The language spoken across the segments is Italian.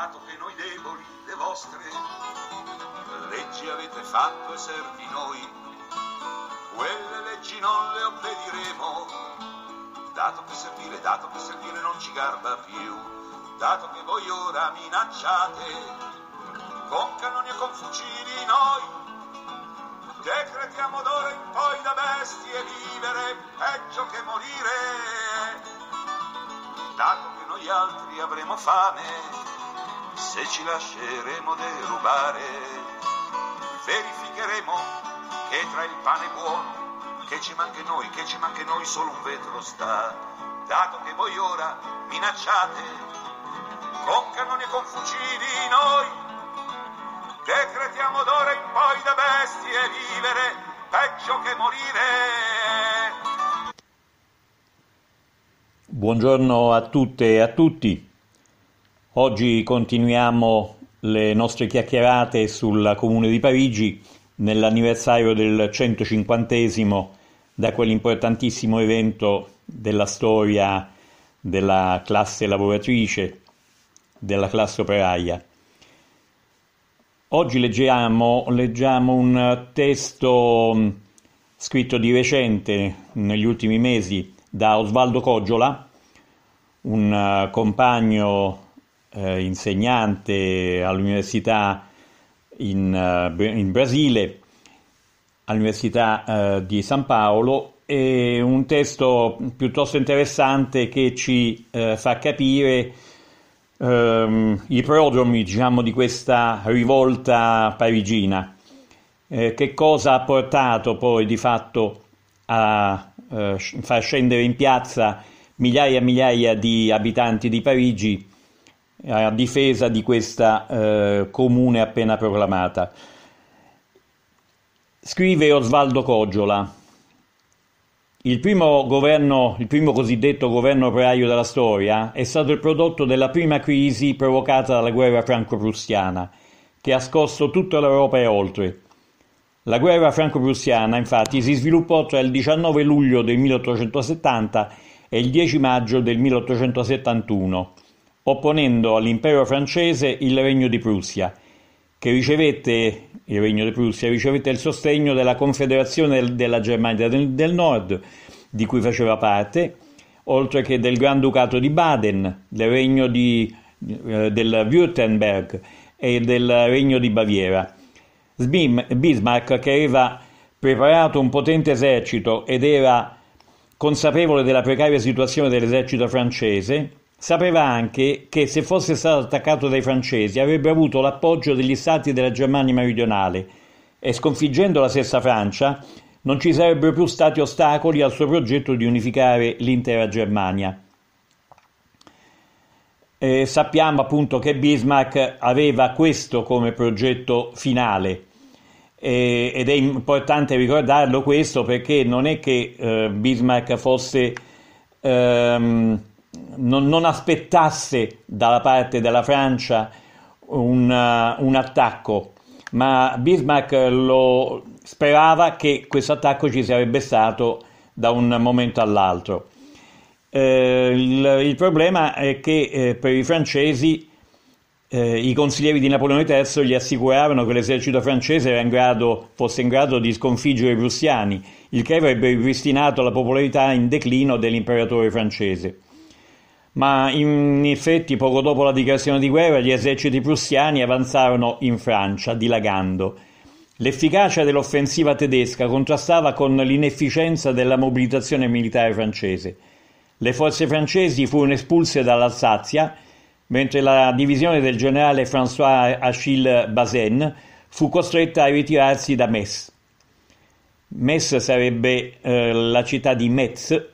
dato che noi deboli le vostre leggi avete fatto e servi noi, quelle leggi non le obbediremo, dato che servire, dato che servire non ci garba più, dato che voi ora minacciate con cannoni e con fucili noi, decretiamo d'ora in poi da bestie vivere peggio che morire, dato che noi altri avremo fame se ci lasceremo derubare. Verificheremo che tra il pane buono, che ci manca noi, che ci manca noi, solo un vetro sta. Dato che voi ora minacciate con cannoni e con fucili noi, decretiamo d'ora in poi da bestie vivere, peggio che morire. Buongiorno a tutte e a tutti. Oggi continuiamo le nostre chiacchierate sulla Comune di Parigi nell'anniversario del 150 da quell'importantissimo evento della storia della classe lavoratrice, della classe operaia. Oggi leggiamo, leggiamo un testo mm, scritto di recente, negli ultimi mesi, da Osvaldo Coggiola, un eh, compagno eh, insegnante all'università in, eh, in Brasile, all'università eh, di San Paolo, e un testo piuttosto interessante che ci eh, fa capire ehm, i prodromi diciamo, di questa rivolta parigina. Eh, che cosa ha portato poi di fatto a eh, far scendere in piazza migliaia e migliaia di abitanti di Parigi a difesa di questa eh, comune appena proclamata. Scrive Osvaldo Coggiola. Il primo, governo, il primo cosiddetto governo operaio della storia è stato il prodotto della prima crisi provocata dalla guerra franco-prussiana, che ha scosso tutta l'Europa e oltre. La guerra franco-prussiana, infatti, si sviluppò tra il 19 luglio del 1870 e il 10 maggio del 1871 opponendo all'impero francese il Regno di Prussia, che ricevette, il Regno di Prussia ricevette il sostegno della Confederazione della Germania del Nord, di cui faceva parte, oltre che del Granducato di Baden, del Regno di, eh, del Württemberg e del Regno di Baviera. Bismarck, che aveva preparato un potente esercito ed era consapevole della precaria situazione dell'esercito francese, Sapeva anche che se fosse stato attaccato dai francesi avrebbe avuto l'appoggio degli stati della Germania meridionale e sconfiggendo la stessa Francia non ci sarebbero più stati ostacoli al suo progetto di unificare l'intera Germania. Eh, sappiamo appunto che Bismarck aveva questo come progetto finale eh, ed è importante ricordarlo questo perché non è che eh, Bismarck fosse ehm, non, non aspettasse dalla parte della Francia un, uh, un attacco, ma Bismarck lo sperava che questo attacco ci sarebbe stato da un momento all'altro. Eh, il, il, problema è che eh, per i francesi eh, i consiglieri di Napoleone III gli assicuravano che l'esercito francese in grado, fosse in grado di sconfiggere i prussiani, il che avrebbe ripristinato la popolarità in declino dell'imperatore francese ma in effetti poco dopo la dichiarazione di guerra gli eserciti prussiani avanzarono in Francia, dilagando. L'efficacia dell'offensiva tedesca contrastava con l'inefficienza della mobilitazione militare francese. Le forze francesi furono espulse dall'Alsazia, mentre la divisione del generale François Achille Bazaine fu costretta a ritirarsi da Metz. Metz sarebbe eh, la città di Metz,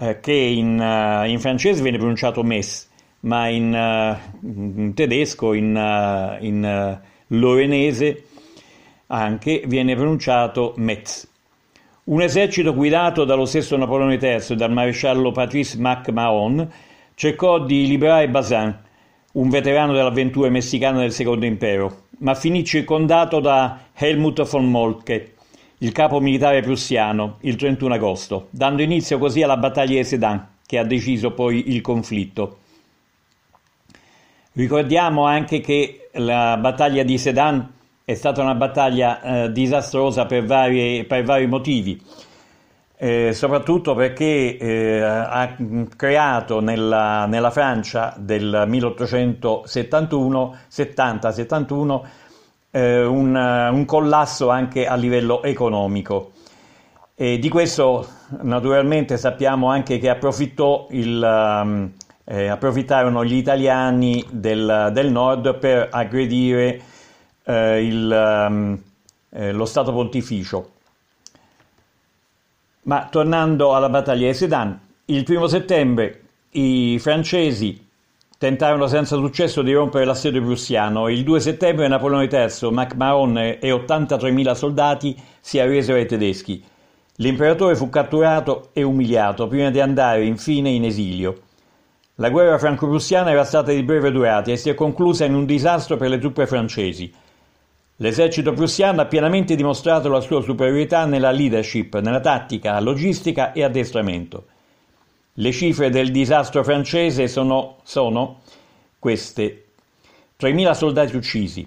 eh, che in, uh, in, francese viene pronunciato mess, ma in, uh, in tedesco, in, uh, in lorenese anche viene pronunciato metz. Un esercito guidato dallo stesso Napoleone III e dal maresciallo Patrice MacMahon cercò di liberare Bazin, un veterano dell'avventura messicana del Secondo Impero, ma finì circondato da Helmut von Moltke, il capo militare prussiano, il 31 agosto, dando inizio così alla battaglia di Sedan, che ha deciso poi il conflitto. Ricordiamo anche che la battaglia di Sedan è stata una battaglia eh, disastrosa per, varie, per, vari motivi, eh, soprattutto perché eh, ha creato nella, nella Francia del 1871-70-71 eh, un, eh, un, collasso anche a livello economico. E di questo naturalmente sappiamo anche che il, ehm, eh, approfittarono gli italiani del, del nord per aggredire eh, il, ehm, eh, lo Stato Pontificio. Ma tornando alla battaglia di Sedan, il primo settembre i francesi tentarono senza successo di rompere l'assedio prussiano. Il 2 settembre Napoleone III, MacMahon e 83.000 soldati si arresero ai tedeschi. L'imperatore fu catturato e umiliato prima di andare infine in esilio. La guerra franco-prussiana era stata di breve durata e si è conclusa in un disastro per le truppe francesi. L'esercito prussiano ha pienamente dimostrato la sua superiorità nella leadership, nella tattica, logistica e addestramento. Le cifre del disastro francese sono, sono queste. 3.000 soldati uccisi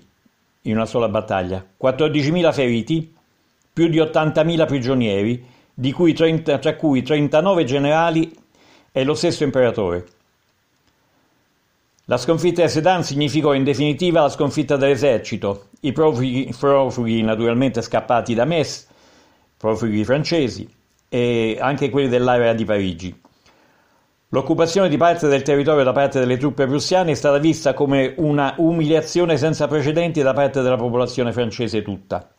in una sola battaglia, 14.000 feriti, più di 80.000 prigionieri, cui 30, tra cui 39 generali e lo stesso imperatore. La sconfitta di Sedan significò in definitiva la sconfitta dell'esercito, i profughi, profughi naturalmente scappati da Metz, profughi francesi, e anche quelli dell'area di Parigi. L'occupazione di parte del territorio da parte delle truppe prussiane è stata vista come una umiliazione senza precedenti da parte della popolazione francese tutta.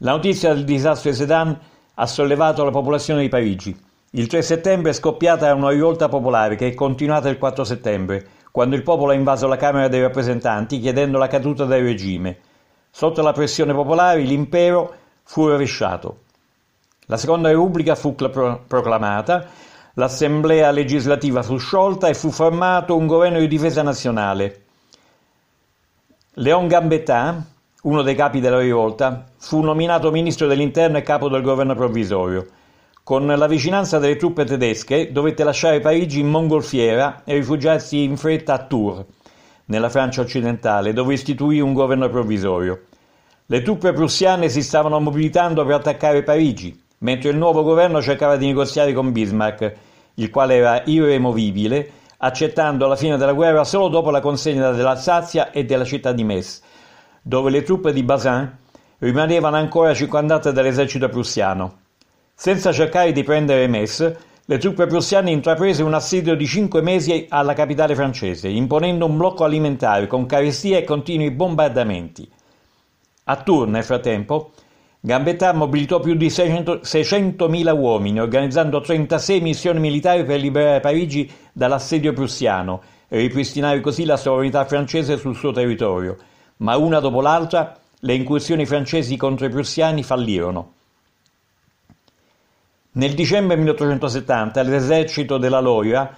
La notizia del disastro di Sedan ha sollevato la popolazione di Parigi. Il 3 settembre è scoppiata una rivolta popolare che è continuata il 4 settembre, quando il popolo ha invaso la Camera dei rappresentanti chiedendo la caduta del regime. Sotto la pressione popolare l'impero fu rovesciato. La seconda Repubblica fu proclamata L'assemblea legislativa fu sciolta e fu formato un governo di difesa nazionale. Léon Gambetta, uno dei capi della rivolta, fu nominato ministro dell'interno e capo del governo provvisorio. Con la vicinanza delle truppe tedesche dovette lasciare Parigi in mongolfiera e rifugiarsi in fretta a Tours, nella Francia occidentale, dove istituì un governo provvisorio. Le truppe prussiane si stavano mobilitando per attaccare Parigi. Mentre il nuovo governo cercava di negoziare con Bismarck, il quale era irremovibile, accettando la fine della guerra solo dopo la consegna dell'Alsazia e della città di Metz, dove le truppe di Bazin rimanevano ancora circondate dall'esercito prussiano. Senza cercare di prendere Metz, le truppe prussiane intraprese un assedio di cinque mesi alla capitale francese, imponendo un blocco alimentare con carestia e continui bombardamenti. A Tours, nel frattempo, Gambetta mobilitò più di 600.000 uomini, organizzando 36 missioni militari per liberare Parigi dall'assedio prussiano e ripristinare così la sovranità francese sul suo territorio. Ma una dopo l'altra le incursioni francesi contro i prussiani fallirono. Nel dicembre 1870 l'esercito della Loira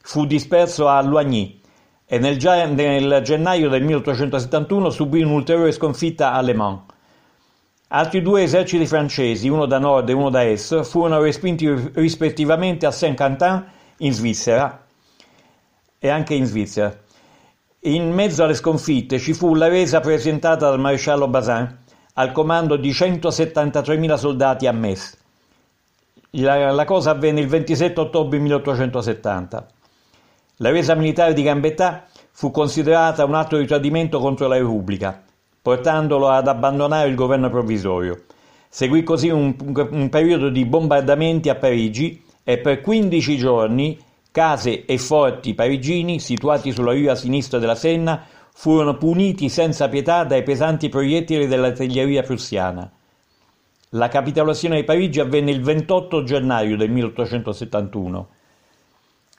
fu disperso a Loigny e nel, gennaio del 1871 subì un'ulteriore sconfitta a Le Mans. Altri due eserciti francesi, uno da nord e uno da est, furono respinti rispettivamente a Saint-Quentin in Svizzera e anche in Svizzera. In mezzo alle sconfitte ci fu la resa presentata dal maresciallo Bazin al comando di 173.000 soldati a Metz. La, la, cosa avvenne il 27 ottobre 1870. La resa militare di Gambetta fu considerata un atto di tradimento contro la Repubblica portandolo ad abbandonare il governo provvisorio. Seguì così un, un periodo di bombardamenti a Parigi e per 15 giorni case e forti parigini situati sulla riva sinistra della Senna furono puniti senza pietà dai pesanti proiettili dell'artiglieria prussiana. La capitolazione di Parigi avvenne il 28 gennaio del 1871.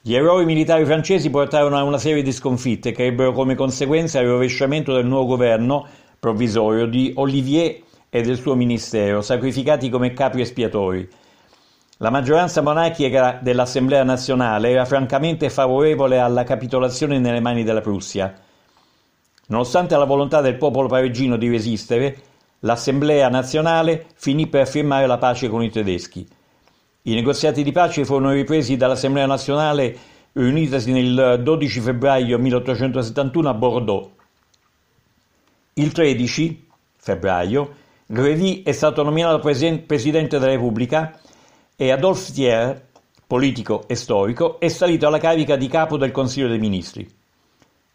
Gli errori militari francesi portarono a una serie di sconfitte che ebbero come conseguenza il rovesciamento del nuovo governo provvisorio di Olivier e del suo ministero, sacrificati come capri espiatori. La maggioranza monarchica dell'Assemblea nazionale era francamente favorevole alla capitolazione nelle mani della Prussia. Nonostante la volontà del popolo parigino di resistere, l'Assemblea nazionale finì per firmare la pace con i tedeschi. I negoziati di pace furono ripresi dall'Assemblea nazionale riunitasi nel 12 febbraio 1871 a Bordeaux. Il 13 febbraio Grévy è stato nominato Presidente della Repubblica e Adolphe Thiers, politico e storico, è salito alla carica di capo del Consiglio dei Ministri.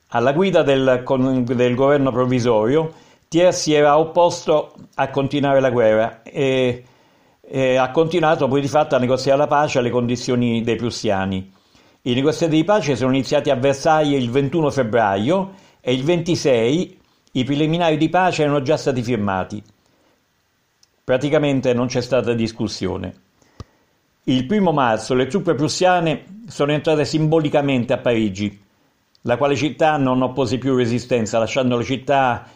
Alla guida del, del governo provvisorio, Thiers si era opposto a continuare la guerra e, e ha continuato poi di fatto a negoziare la pace alle condizioni dei prussiani. I negoziati di pace sono iniziati a Versailles il 21 febbraio e il 26 i preliminari di pace erano già stati firmati. Praticamente non c'è stata discussione. Il primo marzo le truppe prussiane sono entrate simbolicamente a Parigi, la quale città non oppose più resistenza, lasciando la città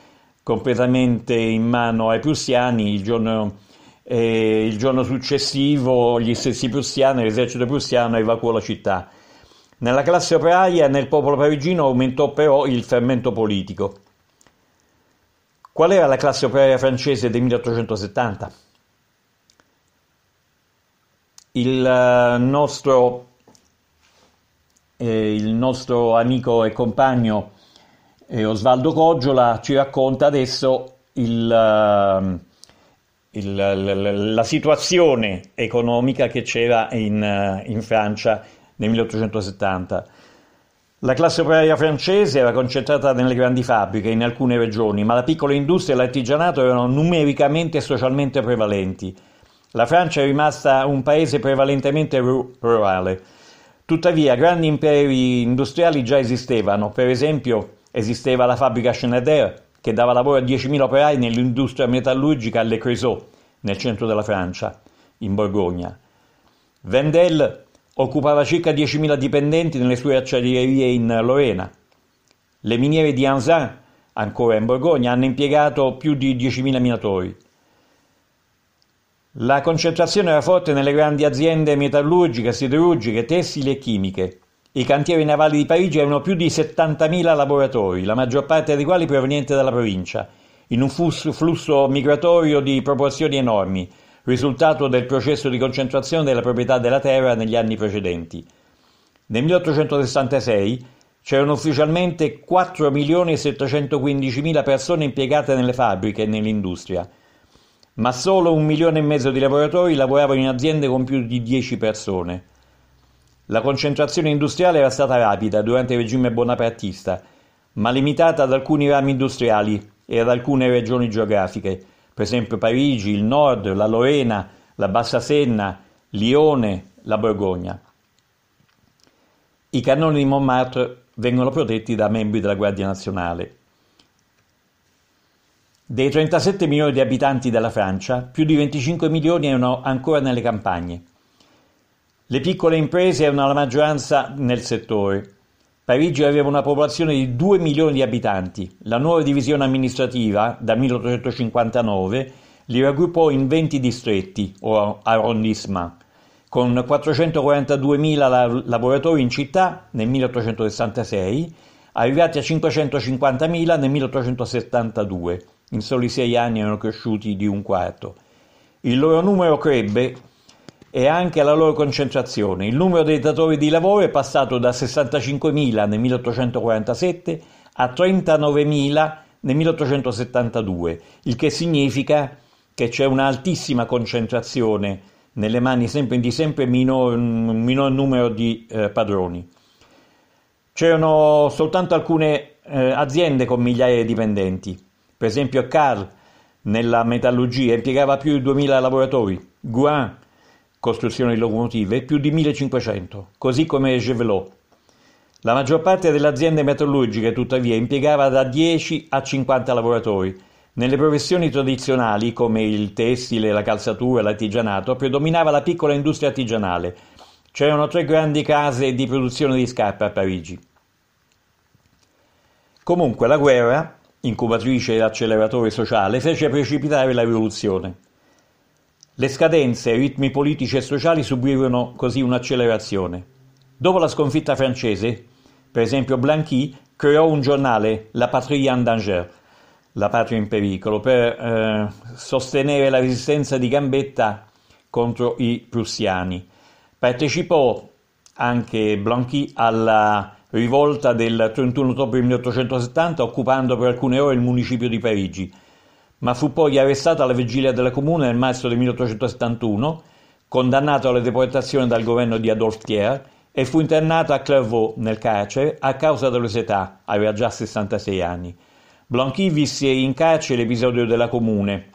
completamente in mano ai prussiani. Il giorno, eh, il giorno successivo gli stessi prussiani, l'esercito prussiano evacuò la città. Nella classe operaia e nel popolo parigino aumentò però il fermento politico. Qual era la classe operaria francese del 1870? Il eh, nostro, eh, il nostro amico e compagno eh, Osvaldo Coggiola ci racconta adesso il, eh, il, la, la, situazione economica che c'era in, eh, in Francia nel 1870. La classe operaia francese era concentrata nelle grandi fabbriche in alcune regioni, ma la piccola industria e l'artigianato erano numericamente e socialmente prevalenti. La Francia è rimasta un paese prevalentemente rurale. Tuttavia, grandi imperi industriali già esistevano. Per esempio, esisteva la fabbrica Schneider, che dava lavoro a 10.000 operai nell'industria metallurgica alle Creusot, nel centro della Francia, in Borgogna. Vendel occupava circa 10.000 dipendenti nelle sue acciaierie in Lorena. Le miniere di Anzin, ancora in Borgogna, hanno impiegato più di 10.000 minatori. La concentrazione era forte nelle grandi aziende metallurgiche, siderurgiche, tessili e chimiche. I cantieri navali di Parigi erano più di 70.000 lavoratori, la maggior parte dei quali provenienti dalla provincia, in un flusso migratorio di proporzioni enormi, risultato del processo di concentrazione della proprietà della terra negli anni precedenti. Nel 1866 c'erano ufficialmente 4.715.000 persone impiegate nelle fabbriche e nell'industria, ma solo un milione e mezzo di lavoratori lavoravano in aziende con più di 10 persone. La concentrazione industriale era stata rapida durante il regime bonapartista, ma limitata ad alcuni rami industriali e ad alcune regioni geografiche, per esempio Parigi, il nord, la Lorena, la Bassa Senna, Lione, la Borgogna. I cannoni di Montmartre vengono protetti da membri della Guardia Nazionale. Dei 37 milioni di abitanti della Francia, più di 25 milioni erano ancora nelle campagne. Le piccole imprese erano la maggioranza nel settore, Parigi aveva una popolazione di 2 milioni di abitanti. La nuova divisione amministrativa, da 1859, li raggruppò in 20 distretti o arrondissement, con 442.000 lavoratori in città nel 1866, arrivati a 550.000 nel 1872. In soli sei anni erano cresciuti di un quarto. Il loro numero crebbe e anche alla loro concentrazione. Il numero dei datori di lavoro è passato da 65.000 nel 1847 a 39.000 nel 1872, il che significa che c'è un'altissima concentrazione nelle mani sempre, di sempre minor, minor numero di eh, padroni. C'erano soltanto alcune eh, aziende con migliaia di dipendenti, per esempio Carl nella metallurgia impiegava più di 2.000 lavoratori, Guin costruzione di locomotive, più di 1500, così come Gevelot. La maggior parte delle aziende metallurgiche, tuttavia, impiegava da 10 a 50 lavoratori. Nelle professioni tradizionali, come il tessile, la calzatura e l'artigianato, predominava la piccola industria artigianale. C'erano tre grandi case di produzione di scarpe a Parigi. Comunque la guerra, incubatrice e acceleratore sociale, fece precipitare la rivoluzione. Le scadenze e i ritmi politici e sociali subirono così un'accelerazione. Dopo la sconfitta francese, per esempio Blanqui creò un giornale, La Patrie en danger, la patria in pericolo, per eh, sostenere la resistenza di Gambetta contro i prussiani. Partecipò anche Blanqui alla rivolta del 31 ottobre 1870 occupando per alcune ore il municipio di Parigi ma fu poi arrestato alla vigilia della Comune nel marzo del 1871, condannato alla deportazione dal governo di Adolphe Thiers e fu internato a Clairvaux nel carcere a causa dell'osetà, aveva già 66 anni. Blanqui visse in carcere l'episodio della Comune.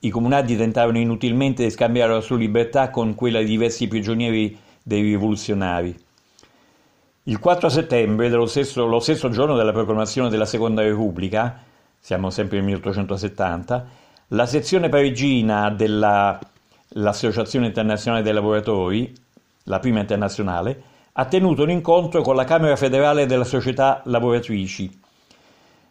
I comunati tentarono inutilmente di scambiare la sua libertà con quella di diversi prigionieri dei rivoluzionari. Il 4 settembre, dello stesso, lo stesso giorno della proclamazione della Seconda Repubblica, siamo sempre nel 1870, la sezione parigina dell'Associazione Internazionale dei Lavoratori, la prima internazionale, ha tenuto un incontro con la Camera federale della società lavoratrici,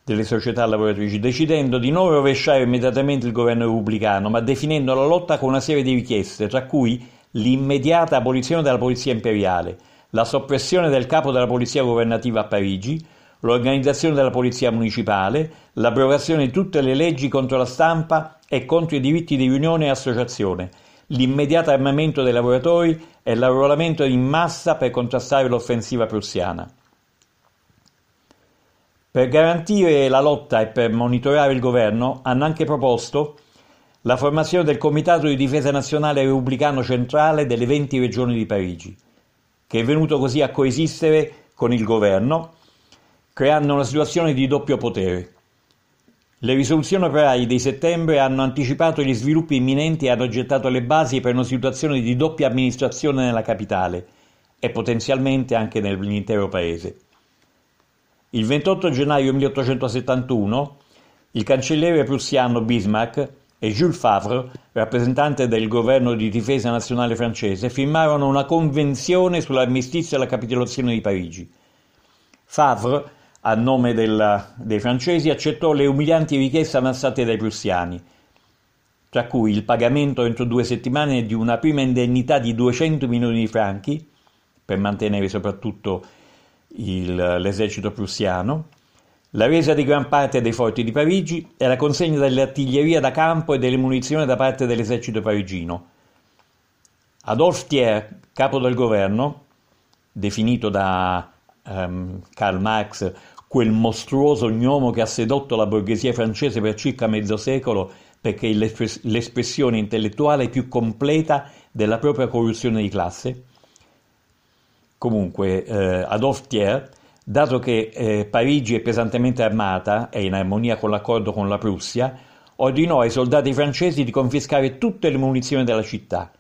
delle società lavoratrici, decidendo di non rovesciare immediatamente il governo repubblicano, ma definendo la lotta con una serie di richieste, tra cui l'immediata abolizione della polizia imperiale, la soppressione del capo della polizia governativa a Parigi, l'organizzazione della polizia municipale, l'abrogazione di tutte le leggi contro la stampa e contro i diritti di riunione e associazione, l'immediato armamento dei lavoratori e l'arruolamento in massa per contrastare l'offensiva prussiana. Per garantire la lotta e per monitorare il governo hanno anche proposto la formazione del Comitato di Difesa Nazionale Repubblicano Centrale delle 20 regioni di Parigi, che è venuto così a coesistere con il governo creando una situazione di doppio potere. Le risoluzioni operai di settembre hanno anticipato gli sviluppi imminenti e hanno gettato le basi per una situazione di doppia amministrazione nella capitale e potenzialmente anche nell'intero paese. Il 28 gennaio 1871 il cancelliere prussiano Bismarck e Jules Favre, rappresentante del governo di difesa nazionale francese, firmarono una convenzione sull'armistizio e la capitolazione di Parigi. Favre a nome della, dei francesi, accettò le umilianti richieste avanzate dai prussiani, tra cui il pagamento entro due settimane di una prima indennità di 200 milioni di franchi, per mantenere soprattutto il, l'esercito prussiano, la resa di gran parte dei forti di Parigi e la consegna dell'artiglieria da campo e delle munizioni da parte dell'esercito parigino. Adolphe Thiers, capo del governo, definito da um, Karl Marx quel mostruoso gnomo che ha sedotto la borghesia francese per circa mezzo secolo perché è l'espressione intellettuale più completa della propria corruzione di classe? Comunque, eh, Adolphe Thiers, dato che eh, Parigi è pesantemente armata e in armonia con l'accordo con la Prussia, ordinò ai soldati francesi di confiscare tutte le munizioni della città.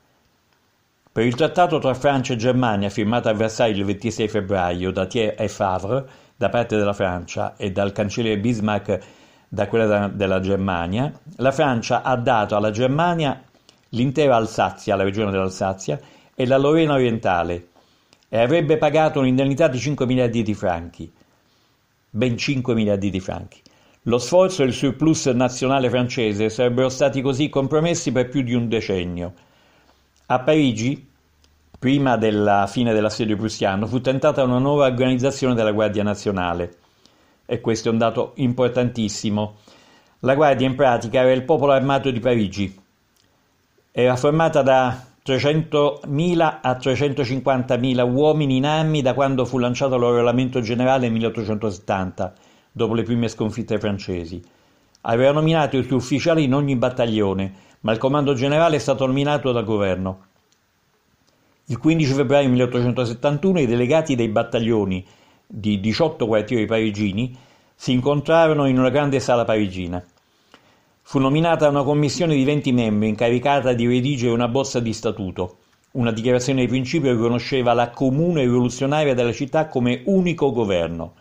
Per il trattato tra Francia e Germania, firmato a Versailles il 26 febbraio da Thiers e Favre, da parte della Francia e dal cancelliere Bismarck da quella da, della Germania, la Francia ha dato alla Germania l'intera Alsazia, la regione dell'Alsazia, e la Lorena orientale e avrebbe pagato un'indennità di 5 miliardi di franchi, ben 5 miliardi di franchi. Lo sforzo e il surplus nazionale francese sarebbero stati così compromessi per più di un decennio. A Parigi Prima della fine dell'assedio prussiano fu tentata una nuova organizzazione della Guardia Nazionale e questo è un dato importantissimo. La Guardia in pratica era il popolo armato di Parigi, era formata da 300.000 a 350.000 uomini in armi da quando fu lanciato l'orlamento generale nel 1870, dopo le prime sconfitte francesi. Aveva nominato i suoi ufficiali in ogni battaglione, ma il comando generale è stato nominato dal governo. Il 15 febbraio 1871 i delegati dei battaglioni di 18 quartieri parigini si incontrarono in una grande sala parigina. Fu nominata una commissione di 20 membri incaricata di redigere una bozza di statuto, una dichiarazione di principio che riconosceva la comune rivoluzionaria della città come unico governo.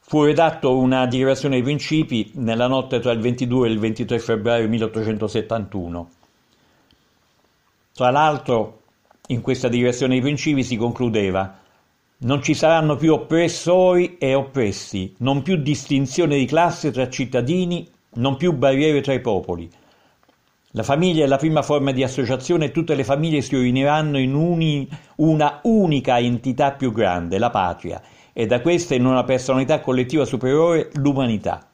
Fu redatto una dichiarazione dei principi nella notte tra il 22 e il 23 febbraio 1871. Tra l'altro, in questa dichiarazione dei principi si concludeva non ci saranno più oppressori e oppressi, non più distinzione di classe tra cittadini, non più barriere tra i popoli. La famiglia è la prima forma di associazione e tutte le famiglie si uniranno in uni, una unica entità più grande, la patria, e da questa in una personalità collettiva superiore, l'umanità.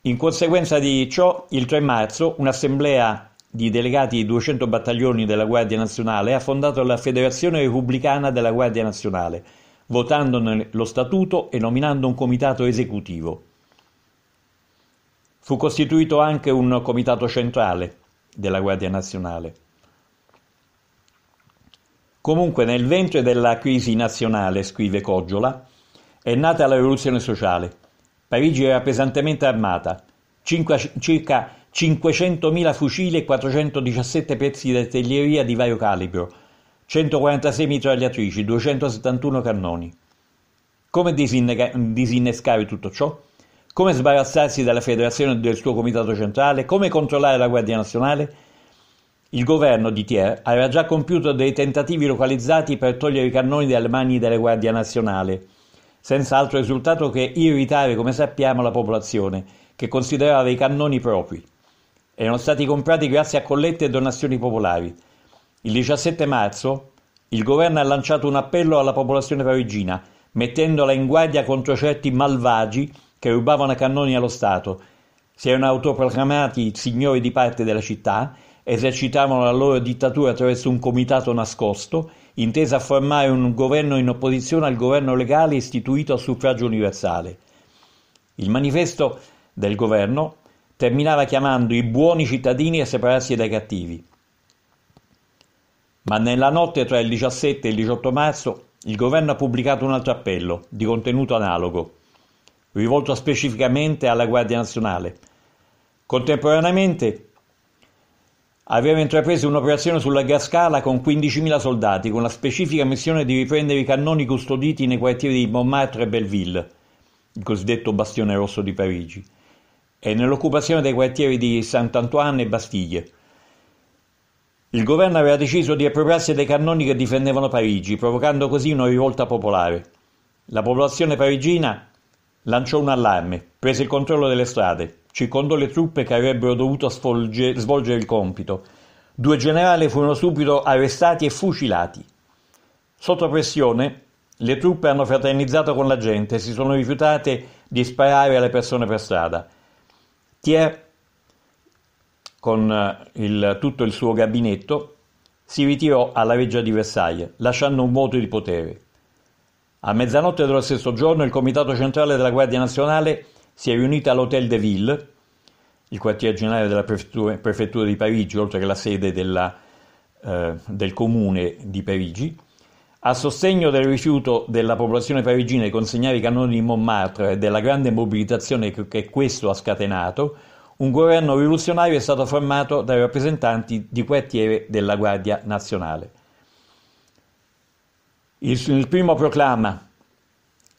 In conseguenza di ciò, il 3 marzo, un'assemblea di delegati 200 battaglioni della Guardia Nazionale ha fondato la Federazione Repubblicana della Guardia Nazionale, votandone lo statuto e nominando un comitato esecutivo. Fu costituito anche un comitato centrale della Guardia Nazionale. Comunque nel ventre della crisi nazionale, scrive Coggiola, è nata la rivoluzione sociale. Parigi era pesantemente armata, circa 500.000 fucili e 417 pezzi di artiglieria di vario calibro, 146 mitragliatrici, 271 cannoni. Come disinnescare tutto ciò? Come sbarazzarsi dalla federazione e del suo comitato centrale? Come controllare la Guardia Nazionale? Il governo di Thiers aveva già compiuto dei tentativi localizzati per togliere i cannoni dalle mani della Guardia Nazionale, senza altro risultato che irritare, come sappiamo, la popolazione, che considerava i cannoni propri erano stati comprati grazie a collette e donazioni popolari. Il 17 marzo il governo ha lanciato un appello alla popolazione parigina, mettendola in guardia contro certi malvagi che rubavano cannoni allo Stato. Si erano autoproclamati signori di parte della città, esercitavano la loro dittatura attraverso un comitato nascosto, inteso a formare un governo in opposizione al governo legale istituito a suffragio universale. Il manifesto del governo terminava chiamando i buoni cittadini a separarsi dai cattivi. Ma nella notte tra il 17 e il 18 marzo il governo ha pubblicato un altro appello di contenuto analogo, rivolto specificamente alla Guardia Nazionale. Contemporaneamente aveva intrapreso un'operazione sulla larga scala con 15.000 soldati, con la specifica missione di riprendere i cannoni custoditi nei quartieri di Montmartre e Belleville, il cosiddetto bastione rosso di Parigi e nell'occupazione dei quartieri di Sant'Antoine e Bastiglie. Il governo aveva deciso di appropriarsi dei cannoni che difendevano Parigi, provocando così una rivolta popolare. La popolazione parigina lanciò un allarme, prese il controllo delle strade, circondò le truppe che avrebbero dovuto svolge, svolgere il compito. Due generali furono subito arrestati e fucilati. Sotto pressione, le truppe hanno fraternizzato con la gente e si sono rifiutate di sparare alle persone per strada. Thiers, con eh, il, tutto il suo gabinetto, si ritirò alla reggia di Versailles, lasciando un vuoto di potere. A mezzanotte dello stesso giorno il Comitato Centrale della Guardia Nazionale si è riunito all'Hôtel de Ville, il quartier generale della prefettura, prefettura di Parigi, oltre che la sede della, eh, del comune di Parigi, a sostegno del rifiuto della popolazione parigina di consegnare i cannoni di Montmartre e della grande mobilitazione che questo ha scatenato, un governo rivoluzionario è stato formato dai rappresentanti di quartiere della Guardia Nazionale. Il, il primo proclama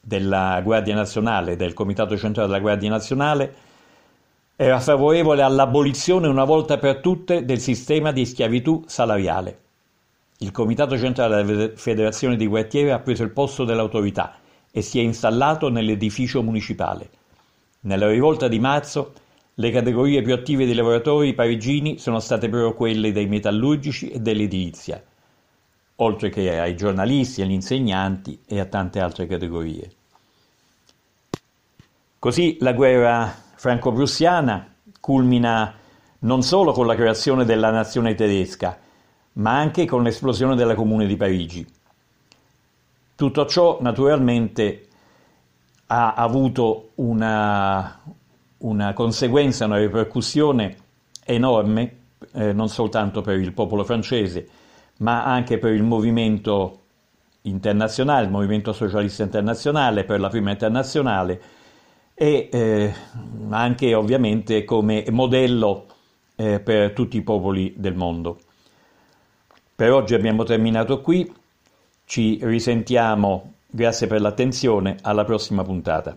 della Guardia Nazionale, del Comitato Centrale della Guardia Nazionale, era favorevole all'abolizione una volta per tutte del sistema di schiavitù salariale. Il Comitato Centrale della Federazione di Quartiere ha preso il posto dell'autorità e si è installato nell'edificio municipale. Nella rivolta di marzo, le categorie più attive dei lavoratori parigini sono state proprio quelle dei metallurgici e dell'edilizia, oltre che ai giornalisti, agli insegnanti e a tante altre categorie. Così la guerra franco-prussiana culmina non solo con la creazione della nazione tedesca, ma anche con l'esplosione della Comune di Parigi. Tutto ciò naturalmente ha avuto una, una conseguenza, una ripercussione enorme, eh, non soltanto per il popolo francese, ma anche per il movimento internazionale, il movimento socialista internazionale, per la prima internazionale e eh, anche ovviamente come modello eh, per tutti i popoli del mondo. Per oggi abbiamo terminato qui, ci risentiamo, grazie per l'attenzione, alla prossima puntata.